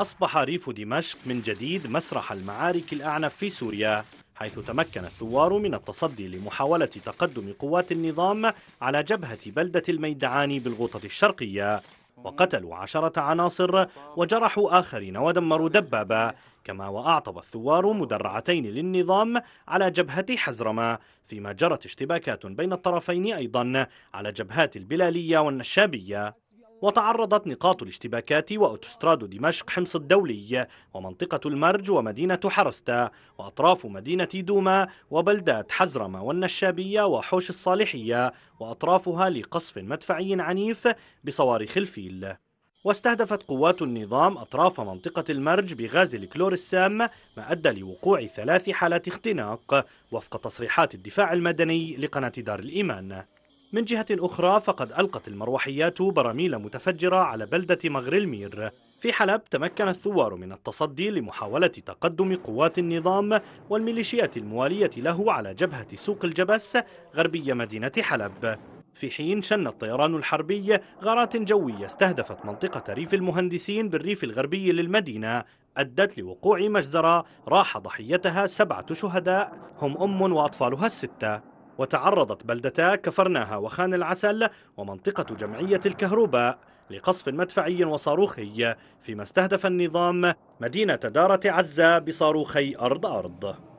أصبح ريف دمشق من جديد مسرح المعارك الأعنف في سوريا حيث تمكن الثوار من التصدي لمحاولة تقدم قوات النظام على جبهة بلدة الميدعاني بالغوطة الشرقية وقتلوا عشرة عناصر وجرحوا آخرين ودمروا دبابة كما وأعطب الثوار مدرعتين للنظام على جبهة حزرمة فيما جرت اشتباكات بين الطرفين أيضا على جبهات البلالية والنشابية وتعرضت نقاط الاشتباكات وأوتوستراد دمشق حمص الدولي ومنطقة المرج ومدينة حرستة وأطراف مدينة دوما وبلدات حزرمة والنشابية وحوش الصالحية وأطرافها لقصف مدفعي عنيف بصواريخ الفيل واستهدفت قوات النظام أطراف منطقة المرج بغاز الكلور السام ما أدى لوقوع ثلاث حالات اختناق وفق تصريحات الدفاع المدني لقناة دار الإيمان من جهة أخرى فقد ألقت المروحيات براميل متفجرة على بلدة مغر المير في حلب تمكن الثوار من التصدي لمحاولة تقدم قوات النظام والميليشيات الموالية له على جبهة سوق الجبس غربي مدينة حلب في حين شن الطيران الحربي غارات جوية استهدفت منطقة ريف المهندسين بالريف الغربي للمدينة أدت لوقوع مجزرة راح ضحيتها سبعة شهداء هم أم وأطفالها الستة وتعرضت بلدتا كفرناها وخان العسل ومنطقة جمعية الكهرباء لقصف مدفعي وصاروخي فيما استهدف النظام مدينة دارة عزة بصاروخي أرض أرض